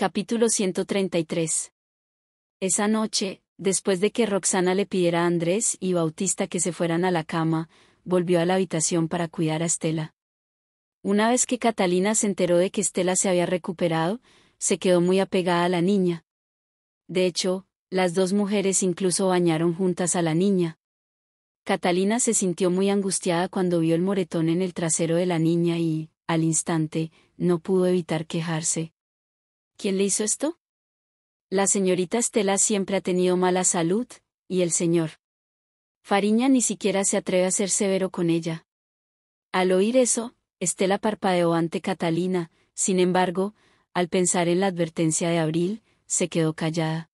Capítulo 133. Esa noche, después de que Roxana le pidiera a Andrés y Bautista que se fueran a la cama, volvió a la habitación para cuidar a Estela. Una vez que Catalina se enteró de que Estela se había recuperado, se quedó muy apegada a la niña. De hecho, las dos mujeres incluso bañaron juntas a la niña. Catalina se sintió muy angustiada cuando vio el moretón en el trasero de la niña y, al instante, no pudo evitar quejarse. ¿Quién le hizo esto? La señorita Estela siempre ha tenido mala salud, y el señor. Fariña ni siquiera se atreve a ser severo con ella. Al oír eso, Estela parpadeó ante Catalina, sin embargo, al pensar en la advertencia de Abril, se quedó callada.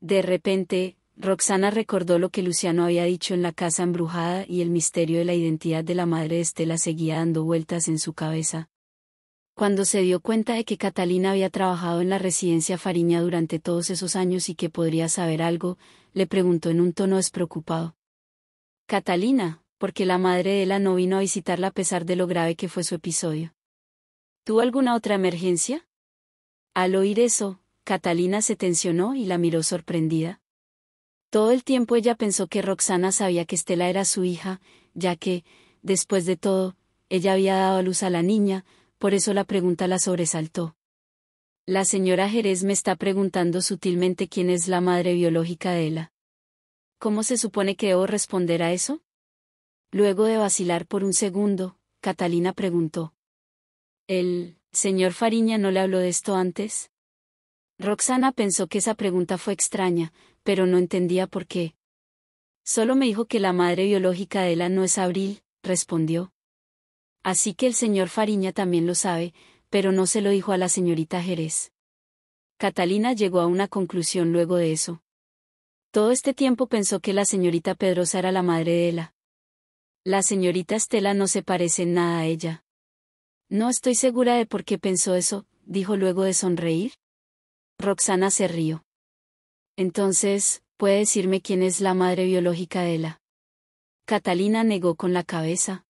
De repente, Roxana recordó lo que Luciano había dicho en la casa embrujada y el misterio de la identidad de la madre de Estela seguía dando vueltas en su cabeza. Cuando se dio cuenta de que Catalina había trabajado en la residencia Fariña durante todos esos años y que podría saber algo, le preguntó en un tono despreocupado. Catalina, porque la madre de ella no vino a visitarla a pesar de lo grave que fue su episodio? ¿Tuvo alguna otra emergencia? Al oír eso, Catalina se tensionó y la miró sorprendida. Todo el tiempo ella pensó que Roxana sabía que Estela era su hija, ya que, después de todo, ella había dado a luz a la niña, por eso la pregunta la sobresaltó. La señora Jerez me está preguntando sutilmente quién es la madre biológica de ella. ¿Cómo se supone que debo responder a eso? Luego de vacilar por un segundo, Catalina preguntó. ¿El señor Fariña no le habló de esto antes? Roxana pensó que esa pregunta fue extraña, pero no entendía por qué. Solo me dijo que la madre biológica de Ela no es Abril, respondió. Así que el señor Fariña también lo sabe, pero no se lo dijo a la señorita Jerez. Catalina llegó a una conclusión luego de eso. Todo este tiempo pensó que la señorita Pedrosa era la madre de Ella. La señorita Estela no se parece nada a ella. No estoy segura de por qué pensó eso, dijo luego de sonreír. Roxana se rió. Entonces, ¿puede decirme quién es la madre biológica de Ella? Catalina negó con la cabeza.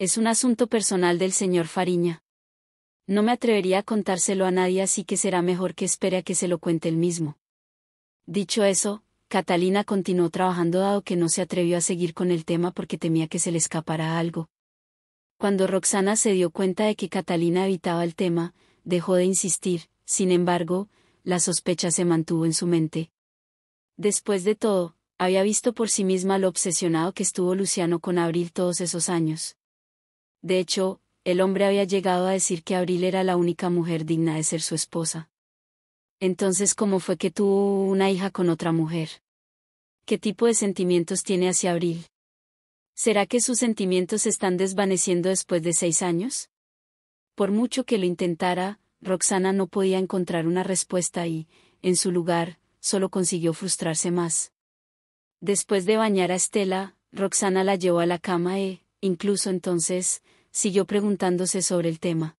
Es un asunto personal del señor Fariña. No me atrevería a contárselo a nadie así que será mejor que espere a que se lo cuente él mismo. Dicho eso, Catalina continuó trabajando dado que no se atrevió a seguir con el tema porque temía que se le escapara algo. Cuando Roxana se dio cuenta de que Catalina evitaba el tema, dejó de insistir, sin embargo, la sospecha se mantuvo en su mente. Después de todo, había visto por sí misma lo obsesionado que estuvo Luciano con Abril todos esos años. De hecho, el hombre había llegado a decir que Abril era la única mujer digna de ser su esposa. Entonces, ¿cómo fue que tuvo una hija con otra mujer? ¿Qué tipo de sentimientos tiene hacia Abril? ¿Será que sus sentimientos están desvaneciendo después de seis años? Por mucho que lo intentara, Roxana no podía encontrar una respuesta y, en su lugar, solo consiguió frustrarse más. Después de bañar a Estela, Roxana la llevó a la cama e, Incluso entonces, siguió preguntándose sobre el tema.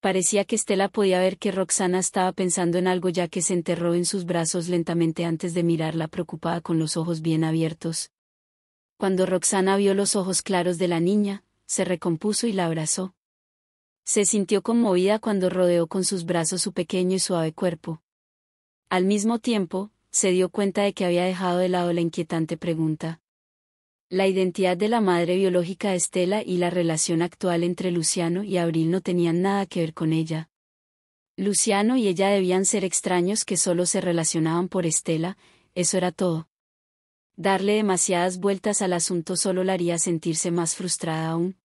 Parecía que Estela podía ver que Roxana estaba pensando en algo ya que se enterró en sus brazos lentamente antes de mirarla preocupada con los ojos bien abiertos. Cuando Roxana vio los ojos claros de la niña, se recompuso y la abrazó. Se sintió conmovida cuando rodeó con sus brazos su pequeño y suave cuerpo. Al mismo tiempo, se dio cuenta de que había dejado de lado la inquietante pregunta. La identidad de la madre biológica de Estela y la relación actual entre Luciano y Abril no tenían nada que ver con ella. Luciano y ella debían ser extraños que solo se relacionaban por Estela, eso era todo. Darle demasiadas vueltas al asunto solo la haría sentirse más frustrada aún.